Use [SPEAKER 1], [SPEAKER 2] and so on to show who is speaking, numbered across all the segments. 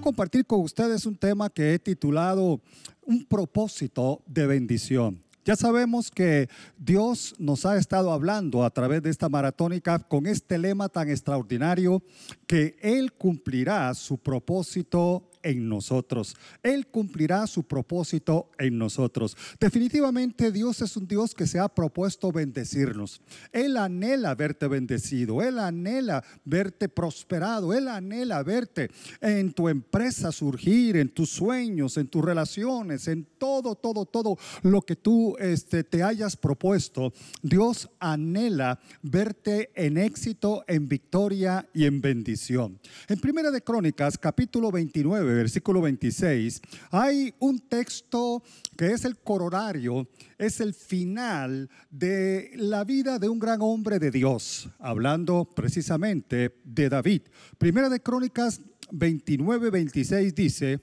[SPEAKER 1] compartir con ustedes un tema que he titulado Un propósito de bendición. Ya sabemos que Dios nos ha estado hablando a través de esta maratónica con este lema tan extraordinario que Él cumplirá su propósito en nosotros. Él cumplirá su propósito en nosotros. Definitivamente Dios es un Dios que se ha propuesto bendecirnos. Él anhela verte bendecido, Él anhela verte prosperado, Él anhela verte en tu empresa surgir, en tus sueños, en tus relaciones, en todo, todo, todo lo que tú este, te hayas propuesto. Dios anhela verte en éxito, en victoria y en bendición. En Primera de Crónicas, capítulo 29 versículo 26, hay un texto que es el corolario, es el final de la vida de un gran hombre de Dios, hablando precisamente de David. Primera de Crónicas 29, 26 dice,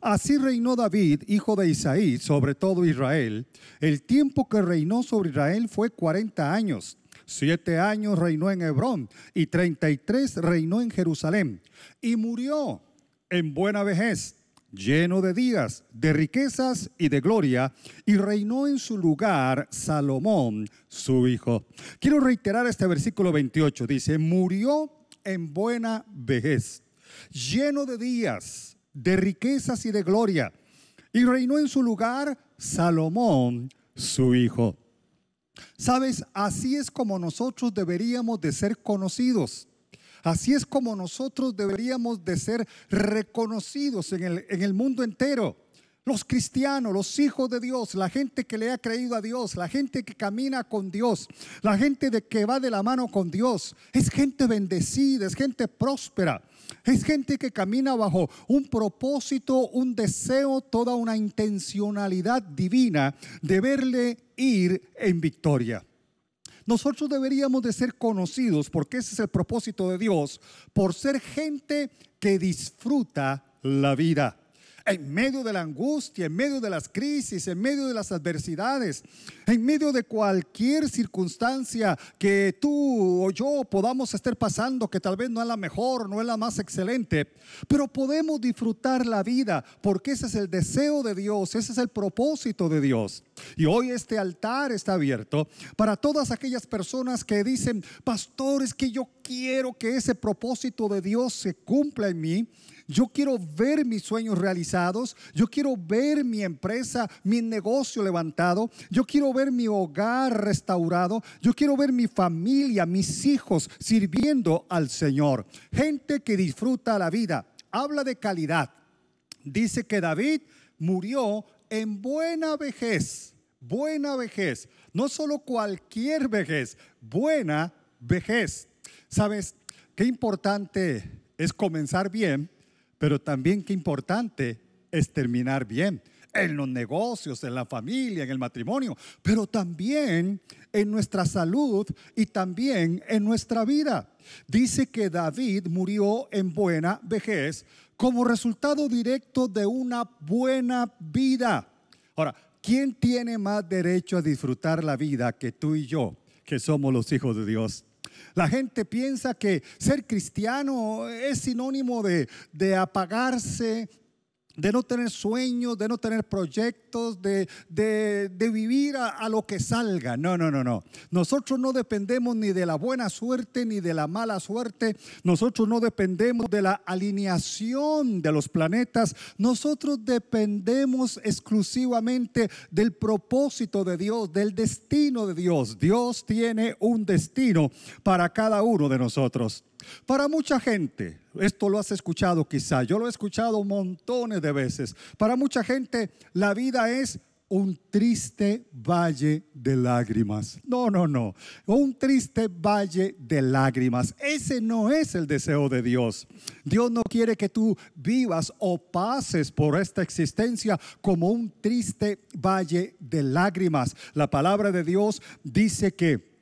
[SPEAKER 1] Así reinó David, hijo de Isaí, sobre todo Israel. El tiempo que reinó sobre Israel fue 40 años. Siete años reinó en Hebrón y 33 reinó en Jerusalén. Y murió en buena vejez, lleno de días, de riquezas y de gloria, y reinó en su lugar Salomón, su hijo. Quiero reiterar este versículo 28, dice, murió en buena vejez, lleno de días, de riquezas y de gloria, y reinó en su lugar Salomón, su hijo. Sabes, así es como nosotros deberíamos de ser conocidos Así es como nosotros deberíamos de ser reconocidos en el, mundo entero los cristianos, los hijos de Dios, la gente que le ha creído a Dios, la gente que camina con Dios, la gente de que va de la mano con Dios, es gente bendecida, es gente próspera, es gente que camina bajo un propósito, un deseo, toda una intencionalidad divina de verle ir en victoria. Nosotros deberíamos de ser conocidos, porque ese es el propósito de Dios, por ser gente que disfruta la vida en medio de la angustia, en medio de las crisis, en medio de las adversidades, en medio de cualquier circunstancia que tú o yo podamos estar pasando, que tal vez no es la mejor, no es la más excelente, pero podemos disfrutar la vida porque ese es el deseo de Dios, ese es el propósito de Dios. Y hoy este altar está abierto para todas aquellas personas que dicen, pastores, que yo quiero que ese propósito de Dios se cumpla en mí yo quiero ver mis sueños realizados. Yo quiero ver mi empresa, mi negocio levantado. Yo quiero ver mi hogar restaurado. Yo quiero ver mi familia, mis hijos sirviendo al Señor. Gente que disfruta la vida. Habla de calidad. Dice que David murió en buena vejez. Buena vejez. No solo cualquier vejez, buena vejez. ¿Sabes qué importante es comenzar bien? Pero también qué importante es terminar bien en los negocios, en la familia, en el matrimonio, pero también en nuestra salud y también en nuestra vida. Dice que David murió en buena vejez como resultado directo de una buena vida. Ahora, ¿quién tiene más derecho a disfrutar la vida que tú y yo, que somos los hijos de Dios? La gente piensa que ser cristiano es sinónimo de, apagarse, de no tener sueños, de no tener proyectos, de, vivir a, a, lo que salga. No, no, no, no. Nosotros no dependemos ni de la buena suerte ni de la mala suerte. Nosotros no dependemos de la alineación de los planetas. Nosotros dependemos exclusivamente del propósito de Dios, del destino de Dios. Dios tiene un destino para cada uno de nosotros. Para mucha gente, esto lo has escuchado quizá, yo lo he escuchado montones de veces, para mucha gente la vida es un triste valle de lágrimas. No, no, no. Un triste valle de lágrimas. Ese no es el deseo de Dios. Dios no quiere que tú vivas o pases por esta existencia como un triste valle de lágrimas. La palabra de Dios dice que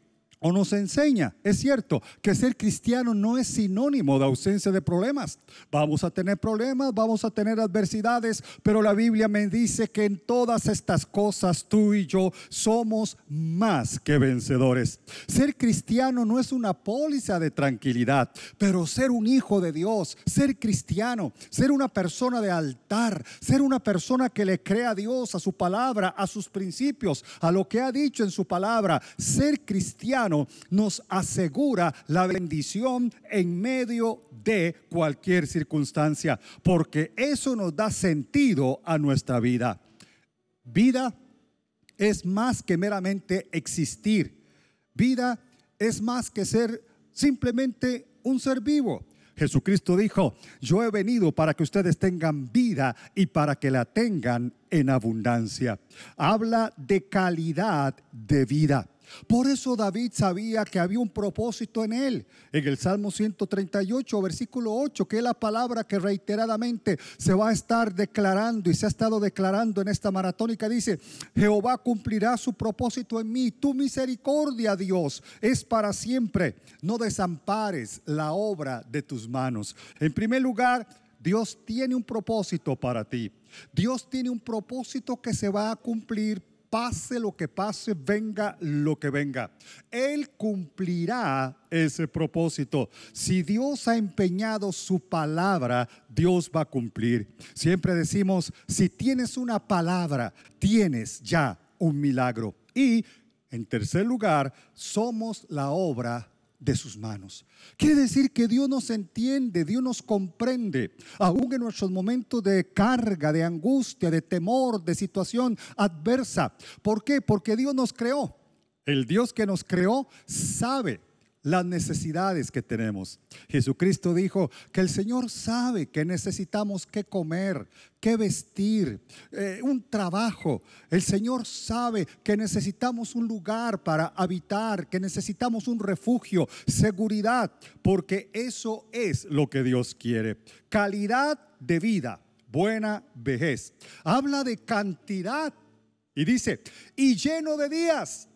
[SPEAKER 1] o nos enseña. Es cierto que ser cristiano no es sinónimo de ausencia de problemas. Vamos a tener problemas, vamos a tener adversidades, pero la Biblia me dice que en todas estas cosas tú y yo somos más que vencedores. Ser cristiano no es una póliza de tranquilidad, pero ser un hijo de Dios, ser cristiano, ser una persona de altar, ser una persona que le crea a Dios, a su palabra, a sus principios, a lo que ha dicho en su palabra, ser cristiano nos asegura la bendición en medio de cualquier circunstancia, porque eso nos da sentido a nuestra vida. Vida es más que meramente existir. Vida es más que ser simplemente un ser vivo. Jesucristo dijo, yo he venido para que ustedes tengan vida y para que la tengan en abundancia. Habla de calidad de vida. Por eso David sabía que había un propósito en él. En el Salmo 138, versículo 8, que es la palabra que reiteradamente se va a estar declarando y se ha estado declarando en esta maratónica, dice, Jehová cumplirá su propósito en mí. Tu misericordia, Dios, es para siempre. No desampares la obra de tus manos. En primer lugar, Dios tiene un propósito para ti. Dios tiene un propósito que se va a cumplir pase lo que pase, venga lo que venga. Él cumplirá ese propósito. Si Dios ha empeñado su palabra, Dios va a cumplir. Siempre decimos, si tienes una palabra, tienes ya un milagro. Y, en tercer lugar, somos la obra de sus manos. Quiere decir que Dios nos entiende, Dios nos comprende, aún en nuestros momentos de carga, de angustia, de temor, de situación adversa. ¿Por qué? Porque Dios nos creó. El Dios que nos creó sabe las necesidades que tenemos. Jesucristo dijo que el Señor sabe que necesitamos qué comer, qué vestir, eh, un trabajo. El Señor sabe que necesitamos un lugar para habitar, que necesitamos un refugio, seguridad, porque eso es lo que Dios quiere. Calidad de vida, buena vejez. Habla de cantidad y dice, y lleno de días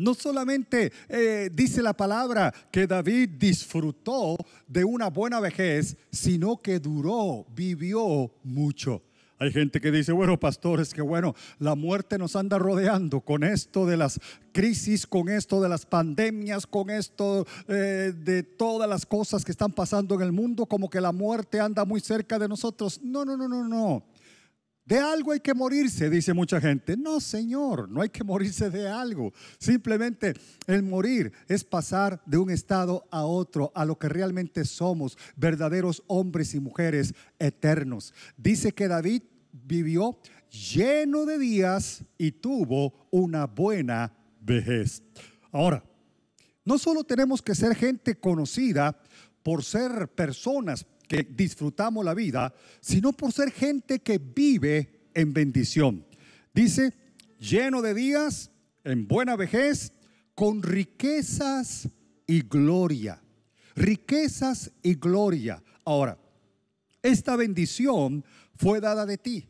[SPEAKER 1] no solamente eh, dice la palabra que David disfrutó de una buena vejez, sino que duró, vivió mucho. Hay gente que dice, bueno, pastores, que bueno, la muerte nos anda rodeando con esto de las crisis, con esto de las pandemias, con esto eh, de todas las cosas que están pasando en el mundo, como que la muerte anda muy cerca de nosotros. No, no, no, no, no. De algo hay que morirse, dice mucha gente. No, Señor, no hay que morirse de algo. Simplemente el morir es pasar de un estado a otro, a lo que realmente somos, verdaderos hombres y mujeres eternos. Dice que David vivió lleno de días y tuvo una buena vejez. Ahora, no solo tenemos que ser gente conocida por ser personas que disfrutamos la vida, sino por ser gente que vive en bendición. Dice, lleno de días, en buena vejez, con riquezas y gloria. Riquezas y gloria. Ahora, esta bendición fue dada de ti,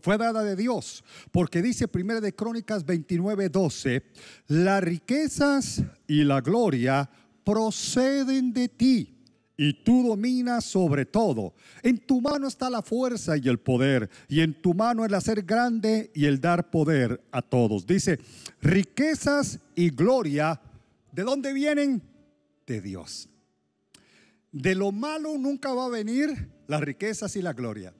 [SPEAKER 1] fue dada de Dios, porque dice 1 de Crónicas 29, 12, las riquezas y la gloria proceden de ti y tú dominas sobre todo. En tu mano está la fuerza y el poder, y en tu mano el hacer grande y el dar poder a todos. Dice, riquezas y gloria, ¿de dónde vienen? De Dios. De lo malo nunca va a venir las riquezas y la gloria.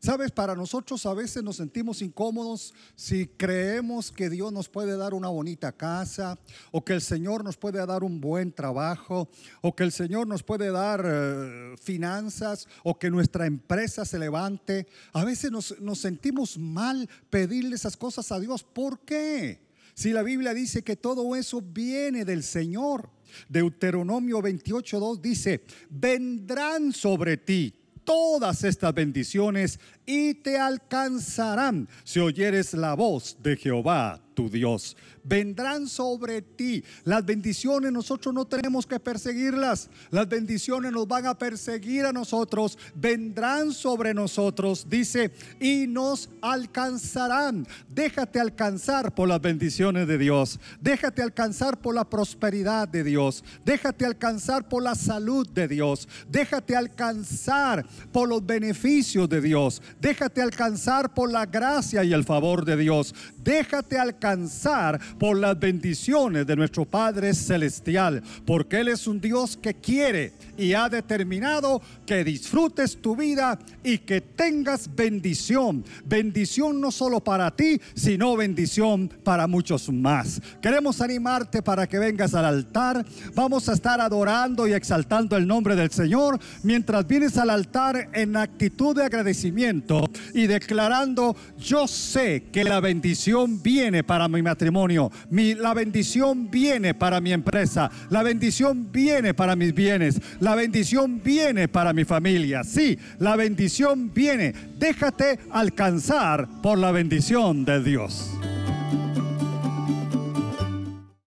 [SPEAKER 1] Sabes, para nosotros a veces nos sentimos incómodos si creemos que Dios nos puede dar una bonita casa o que el Señor nos puede dar un buen trabajo o que el Señor nos puede dar eh, finanzas o que nuestra empresa se levante. A veces nos, nos sentimos mal pedirle esas cosas a Dios. ¿Por qué? Si la Biblia dice que todo eso viene del Señor. Deuteronomio 28.2 dice, vendrán sobre ti todas estas bendiciones y te alcanzarán si oyeres la voz de Jehová tu Dios. Vendrán sobre ti. Las bendiciones nosotros no tenemos que perseguirlas. Las bendiciones nos van a perseguir a nosotros. Vendrán sobre nosotros, dice, y nos alcanzarán. Déjate alcanzar por las bendiciones de Dios. Déjate alcanzar por la prosperidad de Dios. Déjate alcanzar por la salud de Dios. Déjate alcanzar por los beneficios de Dios. Déjate alcanzar por la gracia y el favor de Dios. Déjate alcanzar por las bendiciones de nuestro Padre Celestial, porque Él es un Dios que quiere y ha determinado que disfrutes tu vida y que tengas bendición. Bendición no solo para ti, sino bendición para muchos más. Queremos animarte para que vengas al altar. Vamos a estar adorando y exaltando el nombre del Señor mientras vienes al altar en actitud de agradecimiento y declarando, yo sé que la bendición viene para para mi matrimonio. Mi, la bendición viene para mi empresa. La bendición viene para mis bienes. La bendición viene para mi familia. Sí, la bendición viene. Déjate alcanzar por la bendición de Dios.